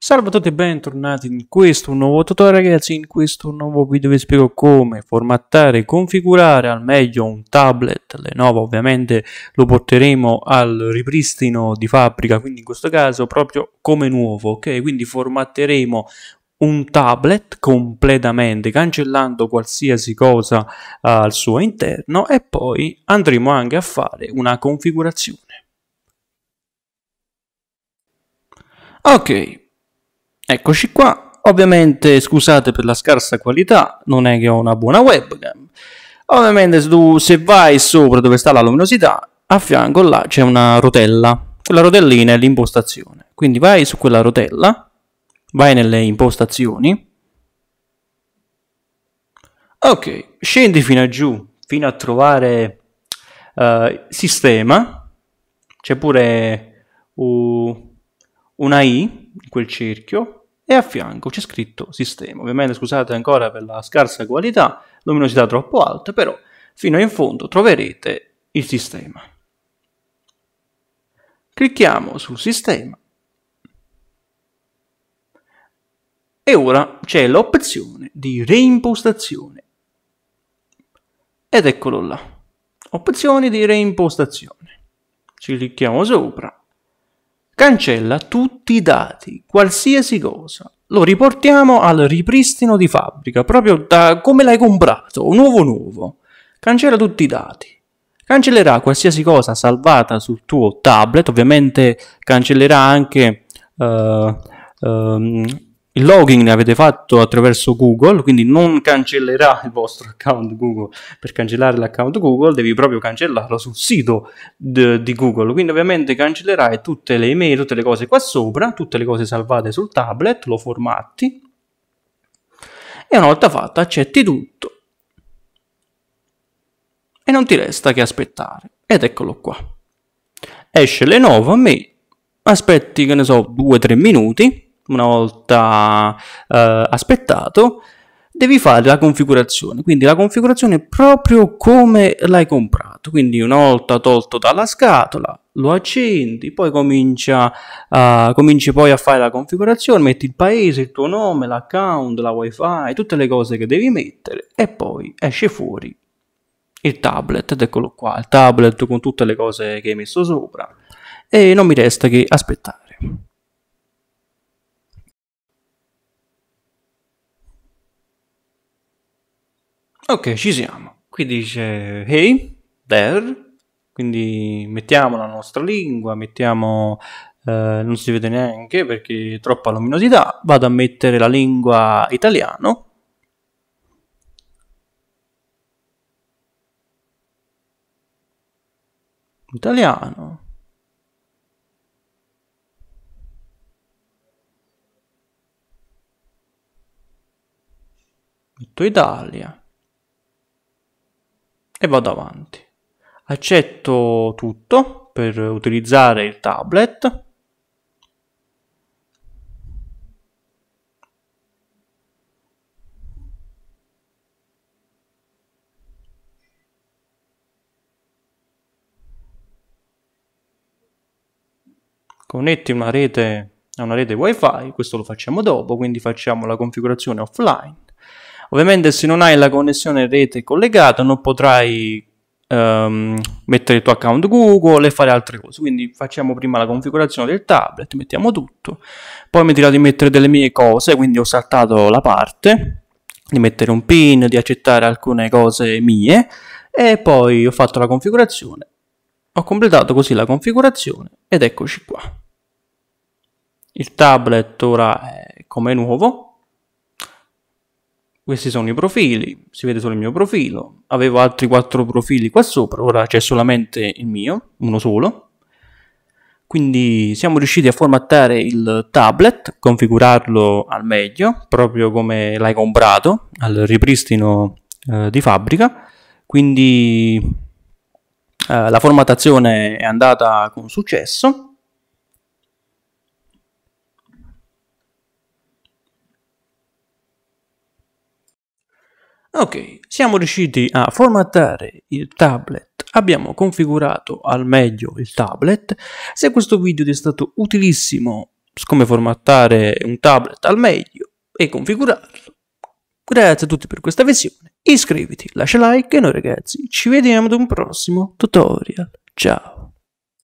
Salve a tutti e bentornati in questo nuovo tutorial ragazzi, in questo nuovo video vi spiego come formattare e configurare al meglio un tablet Lenovo ovviamente lo porteremo al ripristino di fabbrica quindi in questo caso proprio come nuovo ok quindi formatteremo un tablet completamente cancellando qualsiasi cosa uh, al suo interno e poi andremo anche a fare una configurazione ok Eccoci qua, ovviamente scusate per la scarsa qualità, non è che ho una buona webcam. Ovviamente se, tu, se vai sopra dove sta la luminosità, a fianco là c'è una rotella. Quella rotellina è l'impostazione. Quindi vai su quella rotella, vai nelle impostazioni. Ok, scendi fino a giù, fino a trovare uh, sistema. C'è pure uh, una I in quel cerchio e a fianco c'è scritto sistema. Ovviamente scusate ancora per la scarsa qualità, luminosità troppo alta, però fino in fondo troverete il sistema. Clicchiamo sul sistema e ora c'è l'opzione di reimpostazione ed eccolo là opzioni di reimpostazione ci clicchiamo sopra cancella tutti i dati, qualsiasi cosa. Lo riportiamo al ripristino di fabbrica, proprio da come l'hai comprato, nuovo nuovo. Cancella tutti i dati. Cancellerà qualsiasi cosa salvata sul tuo tablet, ovviamente cancellerà anche uh, um, il login ne avete fatto attraverso Google, quindi non cancellerà il vostro account Google. Per cancellare l'account Google devi proprio cancellarlo sul sito de, di Google. Quindi ovviamente cancellerai tutte le email, tutte le cose qua sopra, tutte le cose salvate sul tablet, lo formatti. E una volta fatto accetti tutto. E non ti resta che aspettare. Ed eccolo qua. Esce le 9 a me. Aspetti, che ne so, 2-3 minuti una volta eh, aspettato, devi fare la configurazione. Quindi la configurazione è proprio come l'hai comprato. Quindi una volta tolto dalla scatola, lo accendi, poi comincia, uh, cominci poi a fare la configurazione, metti il paese, il tuo nome, l'account, la wifi, tutte le cose che devi mettere e poi esce fuori il tablet ed eccolo qua, il tablet con tutte le cose che hai messo sopra e non mi resta che aspettare. Ok, ci siamo. Qui dice hey, there, quindi mettiamo la nostra lingua, mettiamo... Eh, non si vede neanche perché troppa luminosità. Vado a mettere la lingua italiano. Italiano. Metto Italia e vado avanti. Accetto tutto per utilizzare il tablet. connetti una rete a una rete wifi, questo lo facciamo dopo, quindi facciamo la configurazione offline. Ovviamente se non hai la connessione rete collegata non potrai um, mettere il tuo account Google e fare altre cose. Quindi facciamo prima la configurazione del tablet, mettiamo tutto. Poi mi dirà di mettere delle mie cose, quindi ho saltato la parte di mettere un pin, di accettare alcune cose mie e poi ho fatto la configurazione. Ho completato così la configurazione ed eccoci qua. Il tablet ora è come nuovo, questi sono i profili, si vede solo il mio profilo. Avevo altri quattro profili qua sopra, ora c'è solamente il mio, uno solo. Quindi siamo riusciti a formattare il tablet, configurarlo al meglio, proprio come l'hai comprato, al ripristino eh, di fabbrica. Quindi eh, la formattazione è andata con successo Ok, siamo riusciti a formattare il tablet, abbiamo configurato al meglio il tablet. Se questo video ti è stato utilissimo, come formattare un tablet al meglio e configurarlo, grazie a tutti per questa visione, iscriviti, lascia like e noi ragazzi ci vediamo ad un prossimo tutorial. Ciao!